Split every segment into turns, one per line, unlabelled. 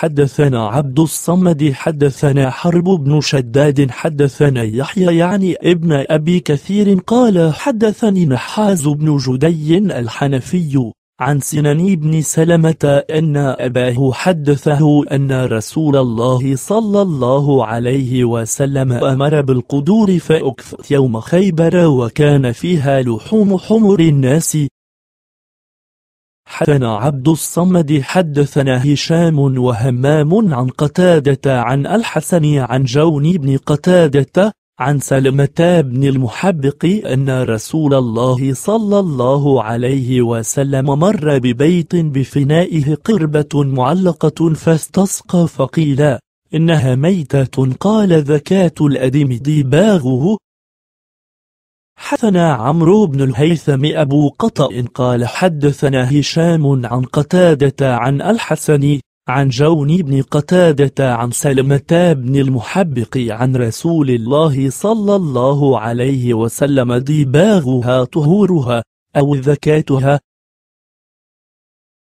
حدثنا عبد الصمد حدثنا حرب بن شداد حدثنا يحيى يعني ابن أبي كثير قال حدثني نحاز بن جدي الحنفي عن سنن بن سلمة أن أباه حدثه أن رسول الله صلى الله عليه وسلم أمر بالقدور فأكفت يوم خيبر وكان فيها لحوم حمر الناس حدثنا عبد الصمد حدثنا هشام وهمام عن قتادة عن الحسن عن جون بن قتادة عن سلمة بن المحبق أن رسول الله صلى الله عليه وسلم مر ببيت بفنائه قربة معلقة فاستسقى فقيل إنها ميتة قال ذكاة الأدم ديباغه حدثنا عمرو بن الهيثم أبو قطأ قال حدثنا هشام عن قتادة عن الحسن عن جون بن قتادة عن سلمة بن المحبق عن رسول الله صلى الله عليه وسلم دباغها طهورها أو ذكاتها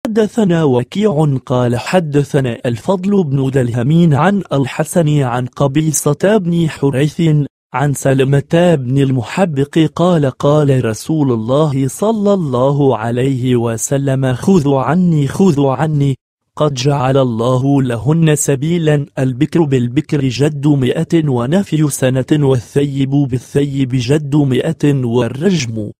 حدثنا وكيع قال حدثنا الفضل بن دلهمين عن الحسن عن قبيصة بن حريث عن سلمة بن المحبق قال قال رسول الله صلى الله عليه وسلم خذوا عني خذوا عني قد جعل الله لهن سبيلا البكر بالبكر جد مئة ونفي سنة والثيب بالثيب جد مئة والرجم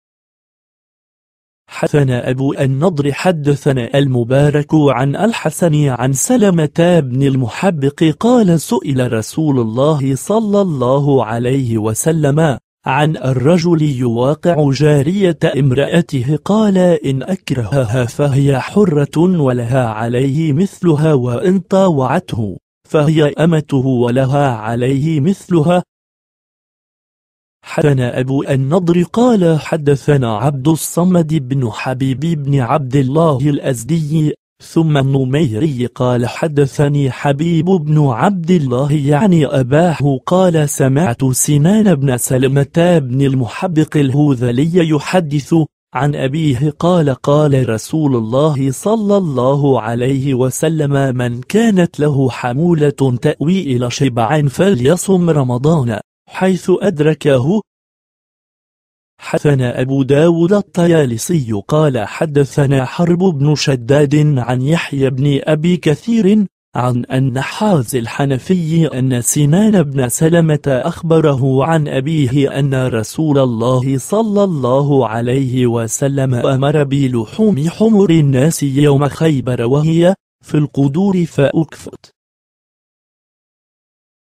حدثنا أبو النضر حدثنا المبارك عن الحسن عن سلمة بن المحبق قال سئل رسول الله صلى الله عليه وسلم عن الرجل يواقع جارية امرأته قال إن أكرهها فهي حرة ولها عليه مثلها وإن طاوعته فهي أمته ولها عليه مثلها حدثنا أبو النضر قال حدثنا عبد الصمد بن حبيب بن عبد الله الأزدي ثم النميري قال حدثني حبيب بن عبد الله يعني أباه قال سمعت سنان بن سلمة بن المحبق الهوذلي يحدث عن أبيه قال قال رسول الله صلى الله عليه وسلم من كانت له حمولة تأوي إلى شبع فليصم رمضان حيث أدركه حدثنا أبو داود الطيالسي قال حدثنا حرب بن شداد عن يحيى بن أبي كثير عن أن حاز الحنفي أن سنان بن سلمة أخبره عن أبيه أن رسول الله صلى الله عليه وسلم أمر بلحوم حمر الناس يوم خيبر وهي في القدور فأكفت